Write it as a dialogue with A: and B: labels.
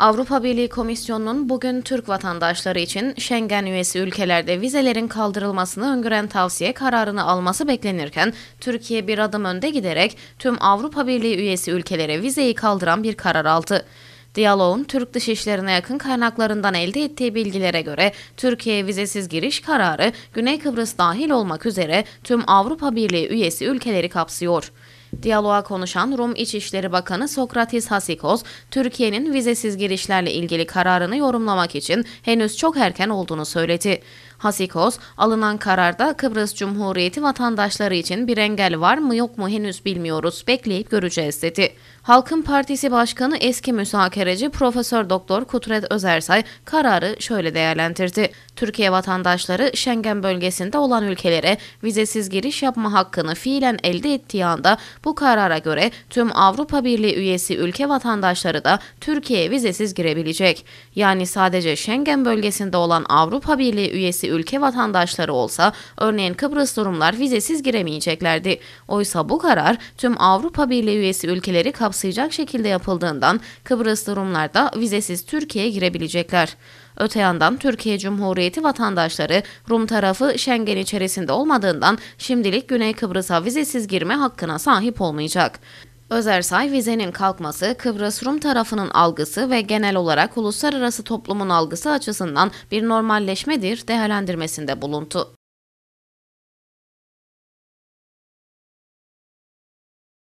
A: Avrupa Birliği Komisyonu'nun bugün Türk vatandaşları için Schengen üyesi ülkelerde vizelerin kaldırılmasını öngören tavsiye kararını alması beklenirken Türkiye bir adım önde giderek tüm Avrupa Birliği üyesi ülkelere vizeyi kaldıran bir karar aldı. Diyaloğun Türk Dışişleri'ne yakın kaynaklarından elde ettiği bilgilere göre Türkiye vizesiz giriş kararı Güney Kıbrıs dahil olmak üzere tüm Avrupa Birliği üyesi ülkeleri kapsıyor. Diyaloğa konuşan Rum İçişleri Bakanı Sokratis Hasikos, Türkiye'nin vizesiz girişlerle ilgili kararını yorumlamak için henüz çok erken olduğunu söyledi. Hasikos, alınan kararda Kıbrıs Cumhuriyeti vatandaşları için bir engel var mı yok mu henüz bilmiyoruz, bekleyip göreceğiz dedi. Halkın Partisi Başkanı eski müsakereci Profesör Doktor Kudret Özersay kararı şöyle değerlendirdi. Türkiye vatandaşları Schengen bölgesinde olan ülkelere vizesiz giriş yapma hakkını fiilen elde ettiği anda bu karara göre tüm Avrupa Birliği üyesi ülke vatandaşları da Türkiye'ye vizesiz girebilecek. Yani sadece Schengen bölgesinde olan Avrupa Birliği üyesi ülke vatandaşları olsa örneğin Kıbrıs durumlar vizesiz giremeyeceklerdi. Oysa bu karar tüm Avrupa Birliği üyesi ülkeleri kapsayacak şekilde yapıldığından Kıbrıs durumlarda vizesiz Türkiye'ye girebilecekler. Öte yandan Türkiye Cumhuriyeti vatandaşları Rum tarafı Schengen içerisinde olmadığından şimdilik Güney Kıbrıs'a vizesiz girme hakkına sahip olmayacak. Özersay vizenin kalkması Kıbrıs Rum tarafının algısı ve genel olarak uluslararası toplumun algısı açısından bir normalleşmedir değerlendirmesinde bulundu.